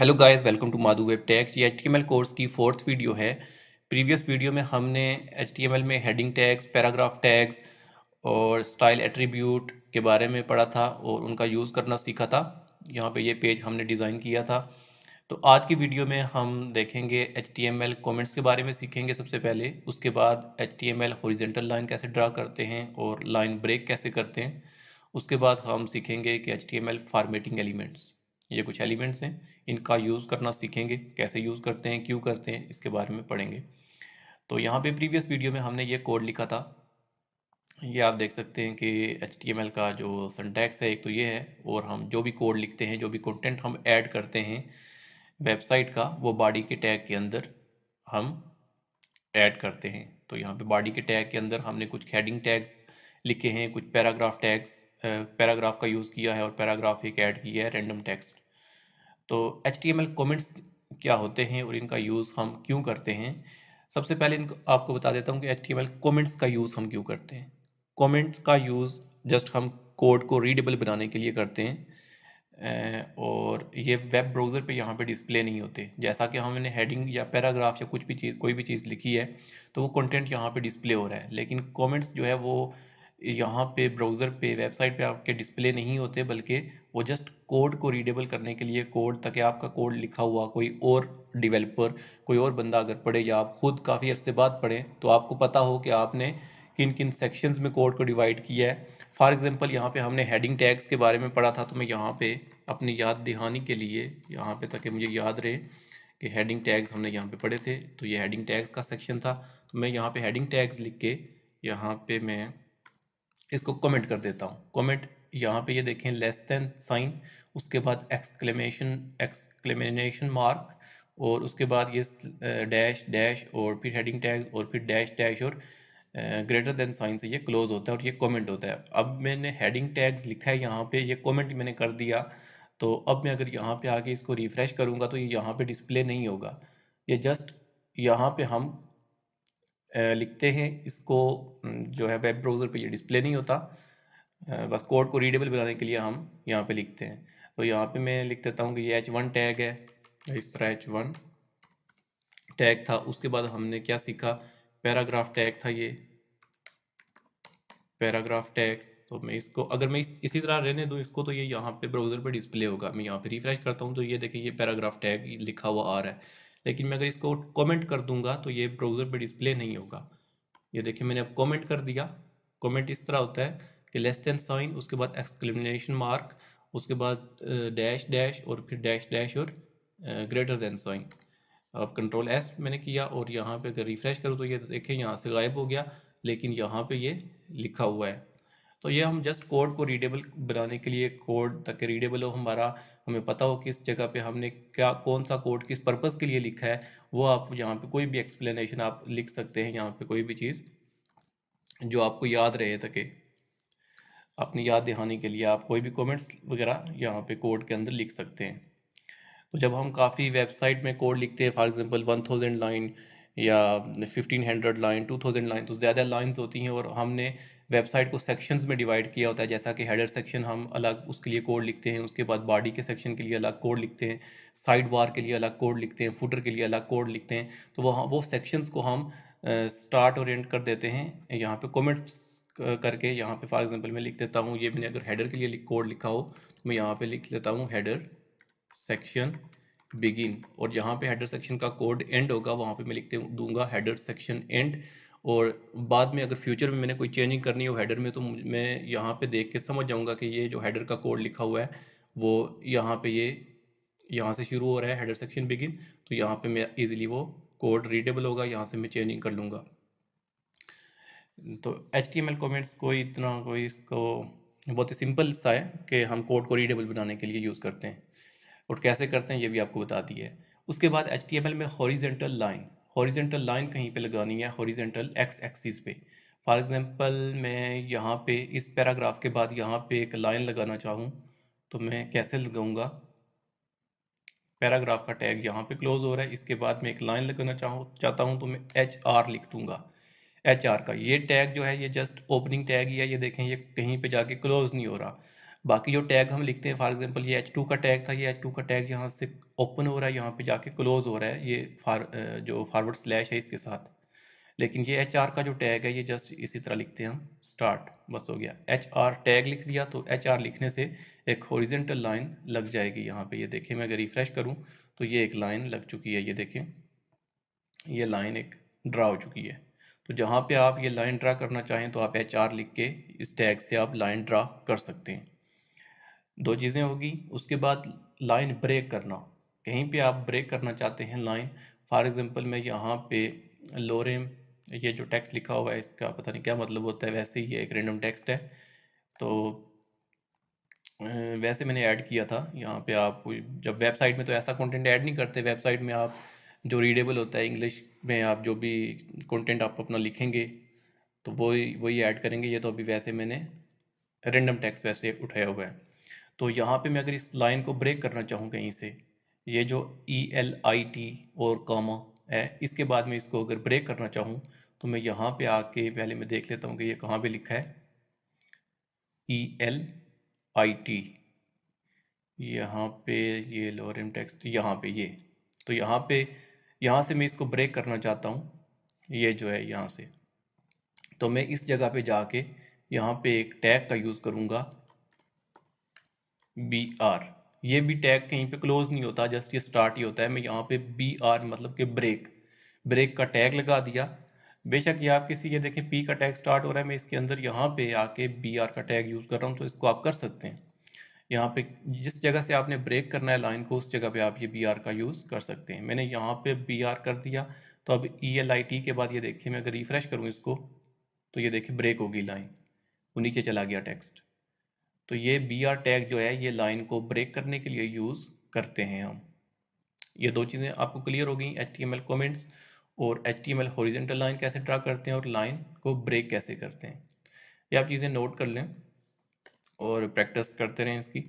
hello guys welcome to Madhu web tag ये H course की fourth video है previous video में हमने एच में हेडिंग टैग्स पैराग्राफ टैग्स और स्टाइल एट्रीब्यूट के बारे में पढ़ा था और उनका यूज़ करना सीखा था यहाँ पे ये पेज हमने डिज़ाइन किया था तो आज की वीडियो में हम देखेंगे एच कमेंट्स के बारे में सीखेंगे सबसे पहले उसके बाद एच टी लाइन कैसे ड्रा करते हैं और लाइन ब्रेक कैसे करते हैं उसके बाद हम सीखेंगे कि एच फॉर्मेटिंग एलिमेंट्स ये कुछ एलिमेंट्स हैं इनका यूज़ करना सीखेंगे कैसे यूज़ करते हैं क्यों करते हैं इसके बारे में पढ़ेंगे तो यहाँ पे प्रीवियस वीडियो में हमने ये कोड लिखा था ये आप देख सकते हैं कि एच का जो संटैक्स है एक तो ये है और हम जो भी कोड लिखते हैं जो भी कंटेंट हम ऐड करते हैं वेबसाइट का वो बॉडी के टैग के अंदर हम ऐड करते हैं तो यहाँ पे बॉडी के टैग के अंदर हमने कुछ हेडिंग टैग्स लिखे हैं कुछ पैराग्राफ टैग्स पैराग्राफ का यूज़ किया है और पैराग्राफ एक ऐड किया है रैंडम टेक्स्ट तो एच टी कमेंट्स क्या होते हैं और इनका यूज़ हम क्यों करते हैं सबसे पहले इनको आपको बता देता हूँ कि एच टी कमेंट्स का यूज़ हम क्यों करते हैं कमेंट्स का यूज़ जस्ट हम कोड को रीडेबल बनाने के लिए करते हैं और ये वेब ब्राउज़र पे यहाँ पे डिस्प्ले नहीं होते जैसा कि हमने हेडिंग या पैराग्राफ या कुछ भी चीज़ कोई भी चीज़ लिखी है तो वो कंटेंट यहाँ पे डिस्प्ले हो रहा है लेकिन कमेंट्स जो है वो यहाँ पे ब्राउज़र पे वेबसाइट पे आपके डिस्प्ले नहीं होते बल्कि वो जस्ट कोड को रीडेबल करने के लिए कोड ताकि आपका कोड लिखा हुआ कोई और डिवेलपर कोई और बंदा अगर पढ़े या आप खुद काफ़ी अरसे बाद पढ़ें तो आपको पता हो कि आपने किन किन सेक्शंस में कोड को डिवाइड किया है फॉर एग्जांपल यहाँ पे हमने हेडिंग टैग्स के बारे में पढ़ा था तो मैं यहाँ पे अपनी याद दिहानी के लिए यहाँ पे ताकि मुझे याद रहे कि हेडिंग टैग्स हमने यहाँ पे पढ़े थे तो ये हेडिंग टैग्स का सेक्शन था तो मैं यहाँ पे हेडिंग टैग्स लिख के यहाँ पे मैं इसको कमेंट कर देता हूँ कमेंट यहाँ पे ये देखें लेस देन साइन उसके बाद एक्सक्लेमेशन एक्सक्लेमेशन मार्क और उसके बाद ये डैश डैश और फिर हेडिंग टैग और फिर डैश डैश और ग्रेटर देन साइन से ये क्लोज होता है और ये कमेंट होता है अब मैंने हेडिंग टैग्स लिखा है यहाँ पे ये कमेंट मैंने कर दिया तो अब मैं अगर यहाँ पे आके इसको रिफ़्रेश करूँगा तो ये यहाँ पे डिस्प्ले नहीं होगा ये जस्ट यहाँ पे हम लिखते हैं इसको जो है वेब ब्राउज़र पे ये डिस्प्ले नहीं होता बस कोड को रीडेबल बनाने के लिए हम यहाँ पे लिखते हैं तो यहाँ पे मैं लिख देता हूँ कि ये एच वन टैग है इस तरह एच वन टैग था उसके बाद हमने क्या सीखा पैराग्राफ टैग था ये पैराग्राफ टैग तो मैं इसको अगर मैं इस, इसी तरह रहने दूँ इसको तो ये यहाँ पे ब्राउज़र पे डिस्प्ले होगा मैं यहाँ पे रिफ्रेश करता हूँ तो ये देखें ये पैराग्राफ टैग लिखा हुआ आ रहा है लेकिन मैं अगर इसको कमेंट कर दूंगा तो ये ब्राउज़र पे डिस्प्ले नहीं होगा ये देखिए मैंने अब कमेंट कर दिया कमेंट इस तरह होता है कि लेस देन साइन उसके बाद एक्सक्लेमिनेशन मार्क उसके बाद डैश डैश और फिर डैश डैश और ग्रेटर देन साइन अब कंट्रोल एस मैंने किया और यहाँ पर अगर रिफ़्रेश करूँ तो ये देखें यहाँ से गायब हो गया लेकिन यहाँ पर ये लिखा हुआ है तो ये हम जस्ट कोड को रीडेबल बनाने के लिए कोड ताकि रीडेबल हो हमारा हमें पता हो किस जगह पे हमने क्या कौन सा कोड किस पर्पज़ के लिए लिखा है वो आप यहाँ पे कोई भी एक्सप्लेनेशन आप लिख सकते हैं यहाँ पे कोई भी चीज़ जो आपको याद रहे ताकि अपनी याद दिखाने के लिए आप कोई भी कॉमेंट्स वगैरह यहाँ पर कोड के अंदर लिख सकते हैं तो जब हम काफ़ी वेबसाइट में कोड लिखते हैं for example one thousand line या fifteen hundred line two thousand line तो ज़्यादा लाइन्स होती हैं और हमने वेबसाइट को सेक्शंस में डिवाइड किया होता है जैसा कि हेडर सेक्शन हम अलग उसके लिए कोड लिखते हैं उसके बाद बॉडी के सेक्शन के लिए अलग कोड लिखते हैं साइड बार के लिए अलग कोड लिखते हैं फुटर के लिए अलग कोड लिखते हैं तो वह वो सेक्शंस को हम स्टार्ट ओरिएंट कर देते हैं यहाँ पे कमेंट्स करके यहाँ पे फॉर एग्जांपल मैं लिख देता हूँ ये मैंने अगर हेडर के लिए कोड लिखा हो तो मैं यहाँ पे लिख लेता हूँ हेडर सेक्शन बिगिन और जहाँ पे हेडर सेक्शन का कोड एंड होगा वहाँ पे मैं लिखते दूंगा हेडर सेक्शन एंड और बाद में अगर फ्यूचर में मैंने कोई चेंजिंग करनी हो हैडर में तो मैं यहाँ पे देख के समझ जाऊँगा कि ये जो हैडर का कोड लिखा हुआ है वो यहाँ पे ये यहाँ से शुरू हो रहा है हेडर सेक्शन बिगिन तो यहाँ पे मैं ईजिली वो कोड रीडेबल होगा यहाँ से मैं चेंजिंग कर लूँगा तो एच टी कमेंट्स कोई इतना कोई इसको बहुत ही सिंपल सा है कि हम कोड को रीडेबल बनाने के लिए यूज़ करते हैं और कैसे करते हैं ये भी आपको बता दिए है उसके बाद एच में हॉरीजेंटल लाइन हॉरिजेंटल लाइन कहीं पे लगानी है हॉरिजेंटल एक्स एक्सिस पे फॉर एग्ज़ाम्पल मैं यहाँ पे इस पैराग्राफ के बाद यहाँ पे एक लाइन लगाना चाहूँ तो मैं कैसे लगाऊँगा पैराग्राफ का टैग यहाँ पे क्लोज हो रहा है इसके बाद मैं एक लाइन लगाना चाहूँ चाहता हूँ तो मैं एच आर लिख दूँगा एच आर का ये टैग जो है ये जस्ट ओपनिंग टैग ही है ये देखें ये कहीं पे जाके क्लोज़ नहीं हो रहा बाकी जो टैग हम लिखते हैं फॉर एग्जांपल ये एच टू का टैग था ये एच टू का टैग यहाँ से ओपन हो रहा है यहाँ पे जाके क्लोज हो रहा है ये फार जो फारवर्ड स्लैश है इसके साथ लेकिन ये एच आर का जो टैग है ये जस्ट इसी तरह लिखते हैं हम स्टार्ट बस हो गया एच आर टैग लिख दिया तो एच आर लिखने से एक हॉरिजेंटल लाइन लग जाएगी यहाँ पर ये देखें मैं अगर रिफ़्रेश करूँ तो ये एक लाइन लग चुकी है ये देखें ये लाइन एक ड्रा हो चुकी है तो जहाँ पे आप ये लाइन ड्रा करना चाहें तो आप एच आर लिख के इस टैग से आप लाइन ड्रा कर सकते हैं दो चीज़ें होगी उसके बाद लाइन ब्रेक करना कहीं पे आप ब्रेक करना चाहते हैं लाइन फॉर एग्ज़ाम्पल मैं यहाँ पे लोरेम ये जो टेक्स्ट लिखा हुआ है इसका पता नहीं क्या मतलब होता है वैसे ही एक रेंडम टेक्स्ट है तो वैसे मैंने ऐड किया था यहाँ पे आप जब वेबसाइट में तो ऐसा कंटेंट ऐड नहीं करते वेबसाइट में आप जो रीडेबल होता है इंग्लिश में आप जो भी कंटेंट आप अपना लिखेंगे तो वही वही ऐड करेंगे ये तो अभी वैसे मैंने रेंडम टैक्स वैसे उठाया हुआ है तो यहाँ पे मैं अगर इस लाइन को ब्रेक करना चाहूँ कहीं से ये जो ई एल आई टी और कॉमा है इसके बाद में इसको अगर ब्रेक करना चाहूँ तो मैं यहाँ पे आके पहले मैं देख लेता हूँ कि ये कहाँ पे लिखा है ई एल आई टी यहाँ पे ये लोरम टेक्स्ट यहाँ पे ये तो यहाँ पे यहाँ से मैं इसको ब्रेक करना चाहता हूँ ये जो है यहाँ से तो मैं इस जगह पे जाके यहाँ पे एक टैग का यूज़ करूँगा बी आर ये भी टैग कहीं पे क्लोज नहीं होता जस्ट ये स्टार्ट ही होता है मैं यहाँ पे बी आर मतलब कि ब्रेक ब्रेक का टैग लगा दिया बेशक ये आप किसी ये देखें पी का टैग स्टार्ट हो रहा है मैं इसके अंदर यहाँ पे आके बी आर का टैग यूज़ कर रहा हूँ तो इसको आप कर सकते हैं यहाँ पे जिस जगह से आपने ब्रेक करना है लाइन को उस जगह पे आप ये बी आर का यूज़ कर सकते हैं मैंने यहाँ पे बी आर कर दिया तो अब ई एल आई टी के बाद ये देखिए मैं अगर रिफ़्रेश करूँ इसको तो ये देखिए ब्रेक होगी लाइन वो नीचे चला गया टेक्स्ट तो ये बी आर टैग जो है ये लाइन को ब्रेक करने के लिए यूज़ करते हैं हम ये दो चीज़ें आपको क्लियर हो गई H T M L comments और H T M L horizontal line कैसे ड्रा करते हैं और लाइन को ब्रेक कैसे करते हैं ये आप चीज़ें नोट कर लें और प्रैक्टिस करते रहें इसकी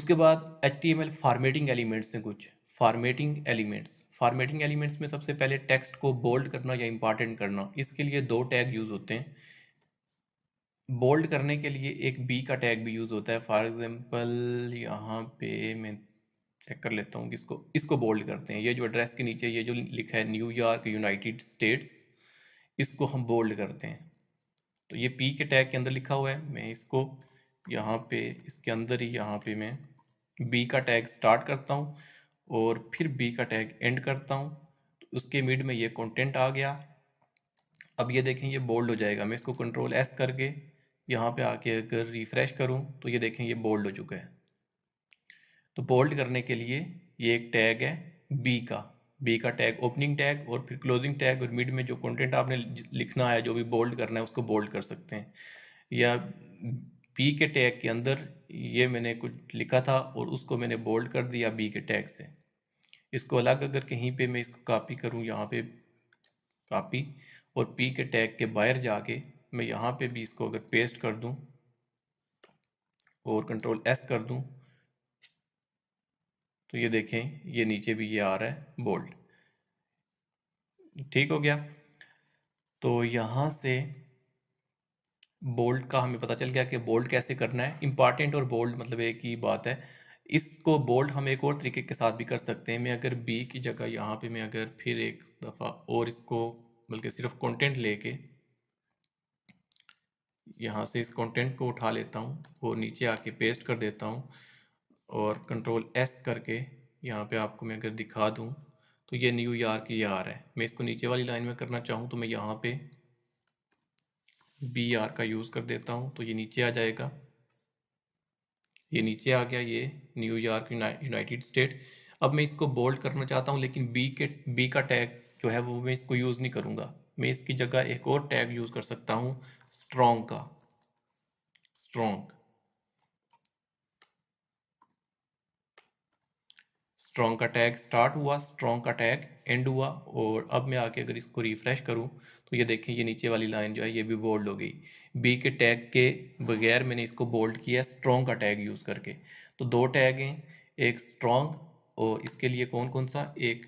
उसके बाद H T M L formatting elements हैं कुछ फार्मेटिंग एलिमेंट्स फार्मेटिंग एलिमेंट्स में सबसे पहले टेक्स्ट को बोल्ड करना या इम्पॉर्टेंट करना इसके लिए दो टैग यूज़ होते हैं बोल्ड करने के लिए एक बी का टैग भी यूज़ होता है फॉर एग्जांपल यहाँ पे मैं चेक कर लेता हूँ कि इसको इसको बोल्ड करते हैं ये जो एड्रेस के नीचे ये जो लिखा है न्यूयॉर्क यूनाइटेड स्टेट्स इसको हम बोल्ड करते हैं तो ये पी के टैग के अंदर लिखा हुआ है मैं इसको यहाँ पे इसके अंदर ही यहाँ पे मैं बी का टैग स्टार्ट करता हूँ और फिर बी का टैग एंड करता हूँ तो उसके मिड में ये कॉन्टेंट आ गया अब ये देखें ये बोल्ड हो जाएगा मैं इसको कंट्रोल एस करके यहाँ पे आके अगर रिफ़्रेश करूँ तो ये देखें ये बोल्ड हो चुका है तो बोल्ड करने के लिए ये एक टैग है बी का बी का टैग ओपनिंग टैग और फिर क्लोजिंग टैग और मिड में जो कंटेंट आपने लिखना है जो भी बोल्ड करना है उसको बोल्ड कर सकते हैं या बी के टैग के अंदर ये मैंने कुछ लिखा था और उसको मैंने बोल्ड कर दिया बी के टैग से इसको अलग अगर कहीं पे मैं इसको कापी करूँ यहाँ पे कापी और पी के टैग के बाहर जाके मैं यहाँ पे भी इसको अगर पेस्ट कर दूँ और कंट्रोल एस कर दूँ तो ये देखें ये नीचे भी ये आ रहा है बोल्ट ठीक हो गया तो यहाँ से बोल्ट का हमें पता चल गया कि बोल्ड कैसे करना है इम्पॉर्टेंट और बोल्ड मतलब एक ही बात है इसको बोल्ड हम एक और तरीके के साथ भी कर सकते हैं मैं अगर बी की जगह यहाँ पे मैं अगर फिर एक दफ़ा और इसको बल्कि सिर्फ कंटेंट लेके यहाँ से इस कंटेंट को उठा लेता हूँ और नीचे आके पेस्ट कर देता हूँ और कंट्रोल एस करके यहाँ पे आपको मैं अगर दिखा दूँ तो ये न्यू यार की यार है मैं इसको नीचे वाली लाइन में करना चाहूँ तो मैं यहाँ पे बी आर का यूज़ कर देता हूँ तो ये नीचे आ जाएगा ये नीचे आ गया ये न्यूयॉर्क यूनाइटेड स्टेट अब मैं इसको बोल्ड करना चाहता हूँ लेकिन बी के बी का टैग जो है वो मैं इसको यूज़ नहीं करूँगा मैं इसकी जगह एक और टैग यूज़ कर सकता हूँ स्ट्रॉन्ग का स्ट्रॉन्ग स्ट्रॉन्ग का टैग स्टार्ट हुआ स्ट्रॉन्ग का टैग एंड हुआ और अब मैं आके अगर इसको रिफ्रेश करूं तो ये देखें ये नीचे वाली लाइन जो है ये भी बोल्ड हो गई बी के टैग के बगैर मैंने इसको बोल्ड किया स्ट्रॉन्ग का टैग यूज़ करके तो दो टैग हैं एक स्ट्रॉन्ग और इसके लिए कौन कौन सा एक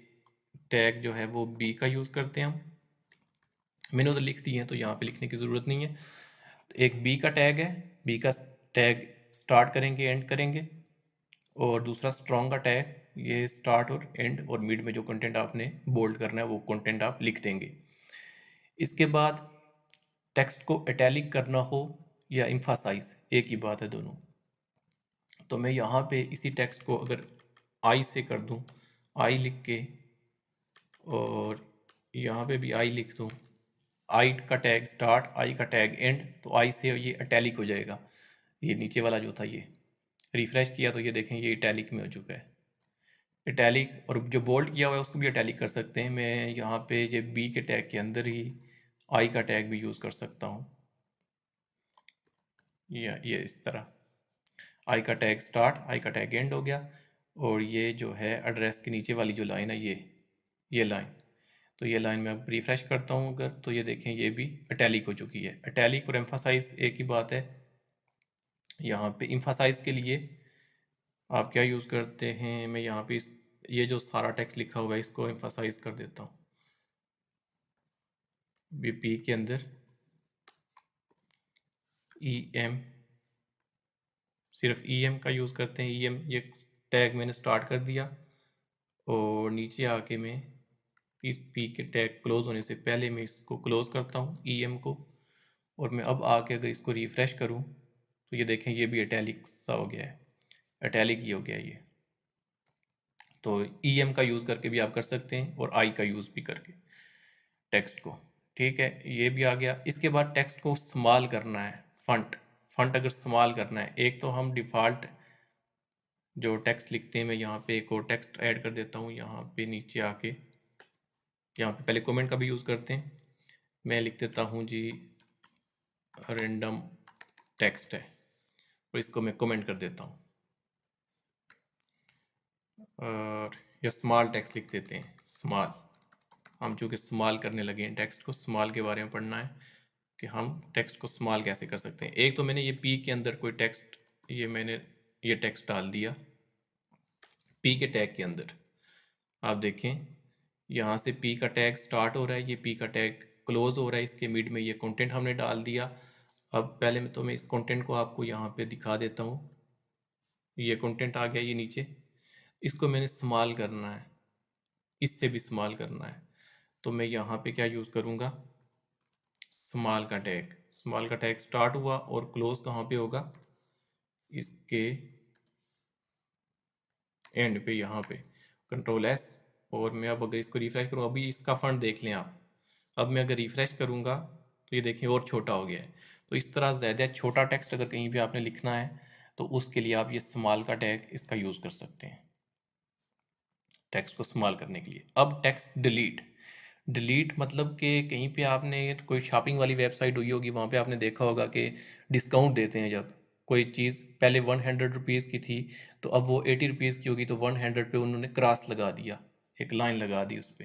टैग जो है वो बी का यूज़ करते हैं हम मैंने उधर लिख दी है तो यहाँ पे लिखने की ज़रूरत नहीं है एक बी का टैग है बी का टैग स्टार्ट करेंगे एंड करेंगे और दूसरा स्ट्रॉन्ग का टैग ये स्टार्ट और एंड और मिड में जो कंटेंट आपने बोल्ड करना है वो कंटेंट आप लिख देंगे इसके बाद टेक्स्ट को अटैलिक करना हो या इम्फासाइज एक ही बात है दोनों तो मैं यहाँ पे इसी टेक्स्ट को अगर आई से कर दूँ आई लिख के और यहाँ पे भी आई लिख दूँ आई का टैग स्टार्ट आई का टैग एंड तो आई से ये अटैलिक हो जाएगा ये नीचे वाला जो था ये रिफ्रेश किया तो ये देखें ये इटैलिक में हो चुका है इटैलिक और जो बोल्ड किया हुआ है उसको भी अटैलिक कर सकते हैं मैं यहाँ पे ये बी के टैग के अंदर ही आई का टैग भी यूज़ कर सकता हूँ या ये इस तरह आई का टैग स्टार्ट आई का टैग एंड हो गया और ये जो है एड्रेस के नीचे वाली जो लाइन है ये ये लाइन तो ये लाइन में अब रिफ्रेश करता हूँ अगर तो ये देखें ये भी अटैलिक हो चुकी है अटैलिक और एम्फासाइज एक ही बात है यहाँ पे इम्फासाइज के लिए आप क्या यूज़ करते हैं मैं यहाँ पे ये जो सारा टेक्स्ट लिखा हुआ है इसको एम्फासाइज कर देता हूँ बीपी के अंदर ई e एम सिर्फ ई e एम का यूज़ करते हैं ई e एम ये टैग मैंने स्टार्ट कर दिया और नीचे आके मैं इस पी के टैग क्लोज होने से पहले मैं इसको क्लोज करता हूँ ई e एम को और मैं अब आके अगर इसको रिफ़्रेश करूँ तो ये देखें ये भी अटैलिक सा हो गया है अटैलिक ही हो गया ये तो ई e एम का यूज़ करके भी आप कर सकते हैं और आई का यूज़ भी करके टेक्स्ट को ठीक है ये भी आ गया इसके बाद टेक्स्ट को इस्तेमाल करना है फंट फंट अगर इस्तेमाल करना है एक तो हम डिफ़ॉल्ट जो टेक्स्ट लिखते हैं मैं यहाँ पे एक और टेक्स्ट ऐड कर देता हूँ यहाँ पे नीचे आके यहाँ पे पहले कमेंट का भी यूज़ करते हैं मैं लिख देता हूँ जी रेंडम टेक्स्ट है और इसको मैं कमेंट कर देता हूँ और या स्मॉल टेक्स्ट लिख देते हैं स्मॉल हम चूँकि स्मॉल करने लगे हैं टेक्स्ट को स्मॉल के बारे में पढ़ना है कि हम टेक्स्ट को स्मॉल कैसे कर सकते हैं एक तो मैंने ये पी के अंदर कोई टेक्स्ट ये मैंने ये टेक्स्ट डाल दिया पी के टैग के अंदर आप देखें यहाँ से पी का टैग स्टार्ट हो रहा है ये पी का टैग क्लोज हो रहा है इसके मिड में ये कंटेंट हमने डाल दिया अब पहले मैं तो मैं इस कंटेंट को आपको यहाँ पे दिखा देता हूँ ये कंटेंट आ गया ये नीचे इसको मैंने इस्तेमाल करना है इससे भी इस्तेमाल करना है तो मैं यहाँ पे क्या यूज़ करूँगा स्माल का टैग स्माल का टैग स्टार्ट हुआ और क्लोज कहाँ पर होगा इसके एंड पे यहाँ पे कंट्रोल एस और मैं अब अगर इसको रिफ़्रेश करूँ अभी इसका फ़ंड देख लें आप अब मैं अगर रिफ़्रेश करूँगा तो ये देखें और छोटा हो गया है तो इस तरह ज़्यादा छोटा टेक्स्ट अगर कहीं भी आपने लिखना है तो उसके लिए आप ये स्माल का टैग इसका यूज़ कर सकते हैं टेक्स्ट को स्माल करने के लिए अब टेक्स्ट डिलीट डिलीट मतलब कि कहीं पे आपने कोई शॉपिंग वाली वेबसाइट हुई होगी वहाँ पे आपने देखा होगा कि डिस्काउंट देते हैं जब कोई चीज़ पहले वन हंड्रेड रुपीज़ की थी तो अब वो एटी रुपीज़ की होगी तो वन हंड्रेड पे उन्होंने क्रॉस लगा दिया एक लाइन लगा दी उस पर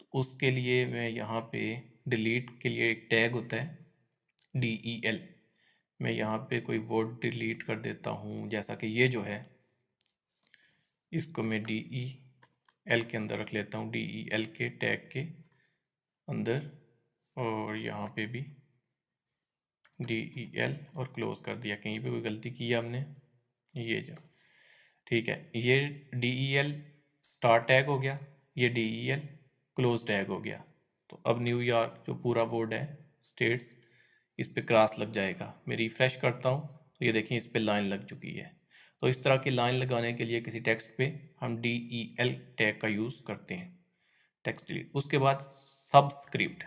तो उसके लिए मैं यहाँ पे डिलीट के लिए एक टैग होता है डी ई एल मैं यहाँ पे कोई वर्ड डिलीट कर देता हूँ जैसा कि ये जो है इसको मैं डी ई एल के अंदर रख लेता हूँ डी ई एल के टैग के अंदर और यहाँ पे भी डी ई एल और क्लोज कर दिया कहीं पे कोई गलती की हमने ये जो ठीक है ये D E L star tag हो गया ये D E L close tag हो गया तो अब न्यूयॉर्क जो पूरा बोर्ड है स्टेट्स इस पर क्रास लग जाएगा मैं रिफ्रेश करता हूँ तो ये देखें इस पर लाइन लग चुकी है तो इस तरह की लाइन लगाने के लिए किसी टेक्स्ट पे हम डी ई एल टैग का यूज़ करते हैं टेक्स्ट डिलीट उसके बाद सबस्क्रिप्ट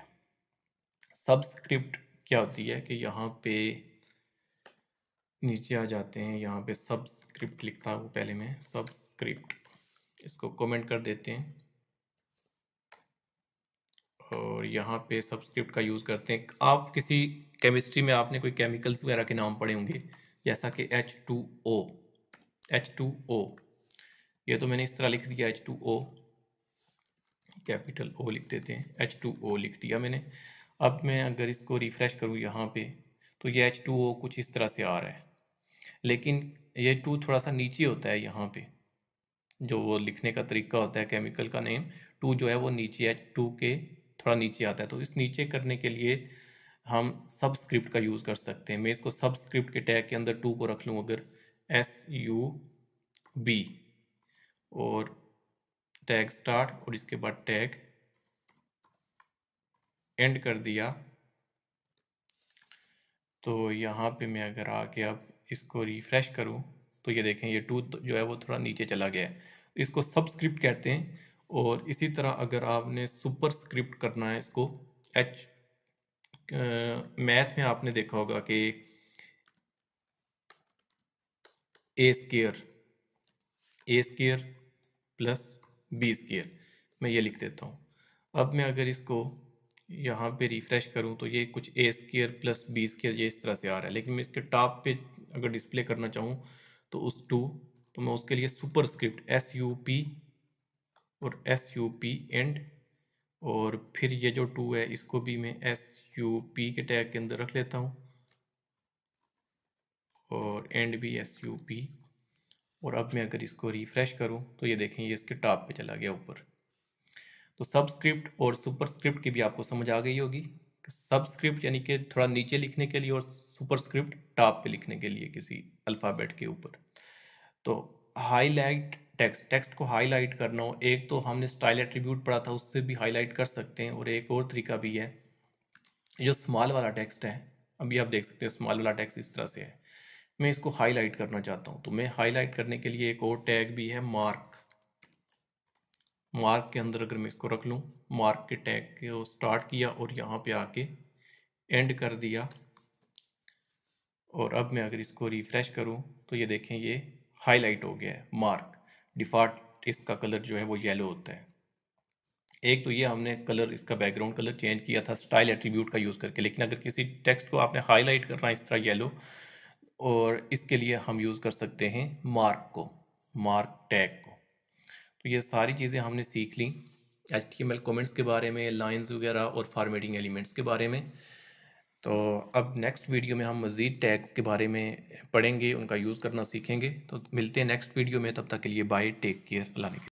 सबस्क्रिप्ट क्या होती है कि यहाँ पे नीचे आ जाते हैं यहाँ पे सबस्क्रिप्ट लिखता हूँ पहले मैं सबस्क्रिप्ट इसको कमेंट कर देते हैं और यहाँ पे सब्सक्रिप्ट का यूज़ करते हैं आप किसी केमिस्ट्री में आपने कोई केमिकल्स वगैरह के नाम पढ़े होंगे जैसा कि H two O H two O ये तो मैंने इस तरह लिख दिया H two O capital O लिख देते हैं एच टू ओ लिख दिया मैंने अब मैं अगर इसको रिफ़्रेश करूँ यहाँ पे तो ये एच टू ओ कुछ इस तरह से आ रहा है लेकिन ये टू थोड़ा सा नीचे होता है यहाँ पे जो वो लिखने का तरीका होता है केमिकल का नेम टू जो है वो नीचे एच टू के थोड़ा नीचे आता है तो इस नीचे करने के लिए हम सबस्क्रिप्ट का यूज़ कर सकते हैं मैं इसको सबस्क्रिप्ट के टैग के अंदर टू को रख लूँ अगर एस यू बी और टैग स्टार्ट और इसके बाद टैग एंड कर दिया तो यहाँ पे मैं अगर आके अब इसको रिफ़्रेश करूँ तो ये देखें ये टू तो जो है वो थोड़ा नीचे चला गया है इसको सबस्क्रिप्ट कहते हैं और इसी तरह अगर आपने सुपर स्क्रिप्ट करना है इसको एच मैथ में आपने देखा होगा कि A square A square plus B square मैं ये लिख देता हूँ अब मैं अगर इसको यहाँ पे रिफ़्रेश करूँ तो ये कुछ A square plus B square ये इस तरह से आ रहा है लेकिन मैं इसके टॉप पे अगर डिस्प्ले करना चाहूँ तो उस टू तो मैं उसके लिए superscript S U P और एस यू पी एंड और फिर ये जो टू है इसको भी मैं एस यू पी के टैग के अंदर रख लेता हूँ और एंड भी एस यू पी और अब मैं अगर इसको रिफ़्रेश करूँ तो ये देखें ये इसके टॉप पे चला गया ऊपर तो सबस्क्रिप्ट और सुपरस्क्रिप्ट की भी आपको समझ आ गई होगी सबस्क्रिप्ट यानी कि थोड़ा नीचे लिखने के लिए और सुपरस्क्रिप्ट टॉप पे लिखने के लिए किसी अल्फ़ाबेट के ऊपर तो हाईलाइट टेक्स्ट टेक्स्ट को हाईलाइट करना हो एक तो हमने स्टाइल एट्रीब्यूट पढ़ा था उससे भी हाईलाइट कर सकते हैं और एक और तरीका भी है जो स्मॉल वाला टेक्स्ट है अभी आप देख सकते हैं स्मॉल वाला टेक्स्ट इस तरह से है मैं इसको हाईलाइट करना चाहता हूँ तो मैं हाईलाइट करने के लिए एक और टैग भी है मार्क मार्क के अंदर अगर मैं इसको रख लूँ मार्क के टैग को स्टार्ट किया और यहाँ पे आके एंड कर दिया और अब मैं अगर इसको रिफ़्रेश करूँ तो ये देखें ये हाईलाइट हो गया है मार्क डिफ़ॉल्ट इसका कलर जो है वो येलो होता है एक तो ये हमने कलर इसका बैकग्राउंड कलर चेंज किया था स्टाइल एट्रीब्यूट का यूज़ करके लेकिन अगर किसी टेक्स्ट को आपने हाईलाइट करना है इस तरह येलो और इसके लिए हम यूज़ कर सकते हैं मार्क को मार्क टैग को तो ये सारी चीज़ें हमने सीख ली H T M L comments के बारे में लाइन्स वगैरह और फार्मेटिंग एलिमेंट्स के बारे में तो अब नेक्स्ट वीडियो में हम मज़ीद टैग्स के बारे में पढ़ेंगे उनका यूज़ करना सीखेंगे तो मिलते हैं नेक्स्ट वीडियो में तब तक के लिए बाय टेक केयर अल्लाह